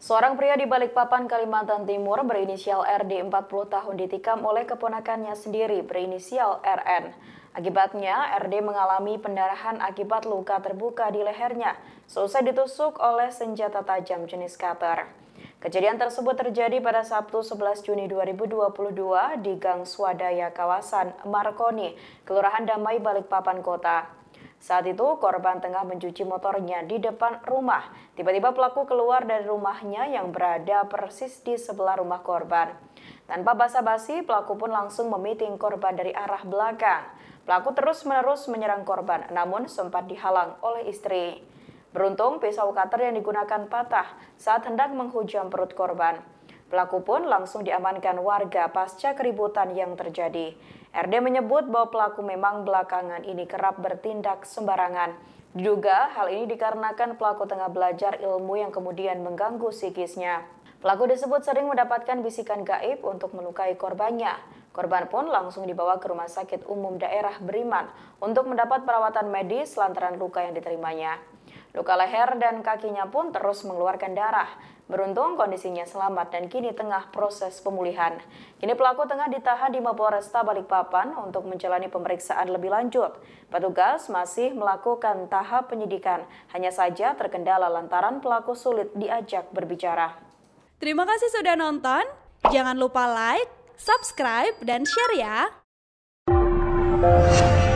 Seorang pria di Balikpapan, Kalimantan Timur berinisial RD 40 tahun ditikam oleh keponakannya sendiri berinisial RN. Akibatnya, RD mengalami pendarahan akibat luka terbuka di lehernya selesai ditusuk oleh senjata tajam jenis cutter. Kejadian tersebut terjadi pada Sabtu 11 Juni 2022 di Gang Swadaya Kawasan Marconi, Kelurahan Damai, Balikpapan Kota. Saat itu korban tengah mencuci motornya di depan rumah. Tiba-tiba pelaku keluar dari rumahnya yang berada persis di sebelah rumah korban. Tanpa basa-basi, pelaku pun langsung memiting korban dari arah belakang. Pelaku terus-menerus menyerang korban, namun sempat dihalang oleh istri. Beruntung, pisau cutter yang digunakan patah saat hendak menghujam perut korban. Pelaku pun langsung diamankan warga pasca keributan yang terjadi. RD menyebut bahwa pelaku memang belakangan ini kerap bertindak sembarangan. Diduga hal ini dikarenakan pelaku tengah belajar ilmu yang kemudian mengganggu psikisnya. Pelaku disebut sering mendapatkan bisikan gaib untuk melukai korbannya. Korban pun langsung dibawa ke Rumah Sakit Umum Daerah Beriman untuk mendapat perawatan medis lantaran luka yang diterimanya. Luka leher dan kakinya pun terus mengeluarkan darah. Beruntung kondisinya selamat dan kini tengah proses pemulihan. Kini pelaku tengah ditahan di Maporesta Balikpapan untuk menjalani pemeriksaan lebih lanjut. Petugas masih melakukan tahap penyidikan, hanya saja terkendala lantaran pelaku sulit diajak berbicara. Terima kasih sudah nonton. Jangan lupa like, subscribe, dan share ya.